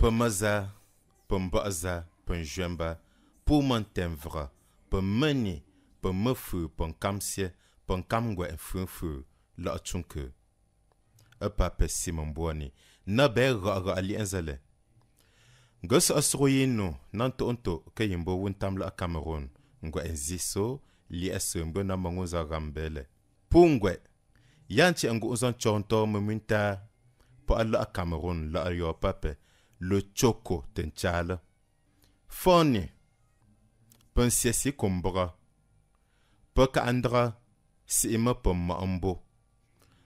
Poma za, poma ba za, poma jan ba, poma ten vra, poma ni, poma fwe, poma kam se, poma kam gwa e fwen fwe, la aton ke. epape simon boni na be ɣaɣa aliɛnza le nge siɣisiɣu yi nu nan to'onto ka yimbo wuntamli a cameron ngwe n zi so liɛ soombo na ma ŋun za ɣam be le puu ngwe yan ciɣi ngu'u zaŋ coŋ to mi min taa paɣa la a cameron la a yɔ pape lo choko tin chaali fɔni pun siɛsi kumbuɣa pu kahindiɣa siɣimi pun maɣambo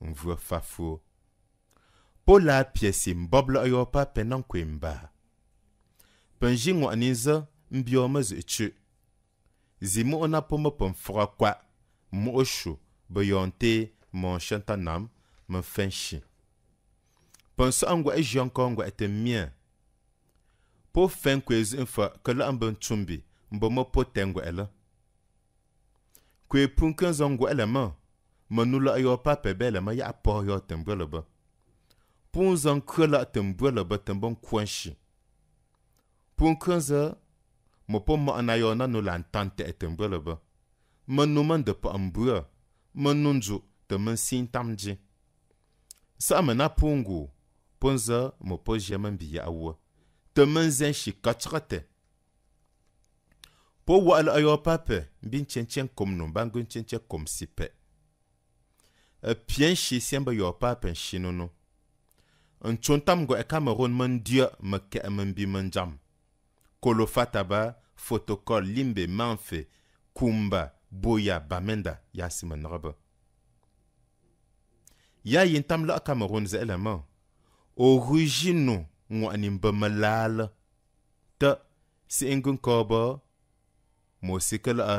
mvuo fafuo pola piesi mbɔbulɔ yɔpa pɛ na kwemba pɛn ʒi ŋɔɣini zə m bia o məzuɣu chə zi muɣu na pɔmi pən fɔɣa kwa muɣu shu bɛ yɔnte mɔn shɛnta nam mə fɛn shi pən sɔɣu ŋgɔɣi ʒiɔnkɔ ŋgɔɣi tə miɛ po fɛn kwe zuɣu fa kə lɔɣim bən tumbi m bə mə po tɛ ŋgɔɣi lɛ kwe pun kən zɔ ŋgɔɣi lɛ ma nula a yo pape bele ma ya po yo tem bwela ba. Pun zan kula tem bwela ba tem bon kwenshi. Pun kwenza, ma po ma anayo na nula antante e tem bwela ba. Ma numan de pa ambuwa, ma nunju tem men sin tamji. Sa ame na pungu, pun za ma po jeman biya awa. Tem men zen shi kachate. Po wala a yo pape, bin chen chen kom nun, bangun chen chen kom sipe. Si E pien shi senbe yo pa pen shi nono. An chon tam go e kameroun men diyo me ke emen bi men jam. Kolo fata ba, fotokol, limbe, manfe, kumba, boya, bamenda, yasi men narebe. Ya yin tam la kameroun ze eleman. Orijin nou, ngu anin be me lal. Te, se en gen korbo, mousi kele a.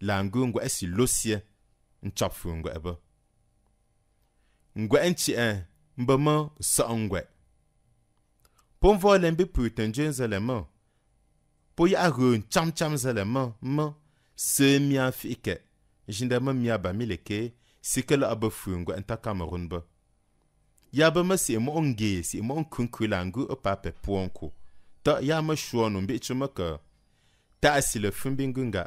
Langu yon gwa esi losye, nchap fwen yon gwa ebe. Nkwa entyen, mba man, sa an gwa. Pon vwa len bi pwiten djen zelen man, po yon agwen cham cham zelen man, man, se miyan fi iket, jinde man miyan ba mi leke, se ke e e la abe fwen yon gwa enta kameroun be. Yon abe man se yon mwong ge, se yon mwong kwen kwen langu, e pape pou an kwen. Ta yon mwen shwon mwen bit e chwen mwen kwen. Ta esi le fwen bing yon gwa,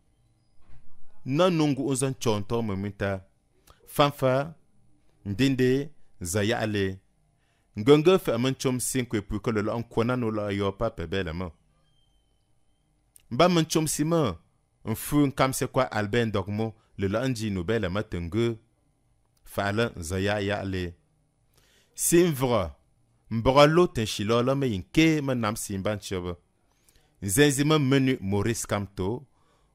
Nan nong ou zan chontor mwen mwen ta. Fanfa, dinde, zaya ale. Gengen fe a men chom sin kwe pou ke le lan kwenan ou la yo pa pebeleman. Ba men chom si man, mwen fwen kam se kwa alben dokman, le lan jinoubeleman tenge. Fa alen zaya ale. Sin vwa, mwen bwa lo ten shila ou la men yon ke man nam sin ban cheve. Zen zi man menu moris kam tou.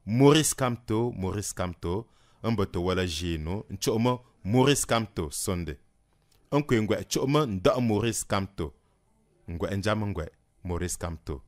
maurice kamto maurice kamto n bi ti wala ʒee n maurice kamto sundi n kwe ngwe chuɣumi n daɣu maurice kamto ngwe n jami ngwe maurice kamto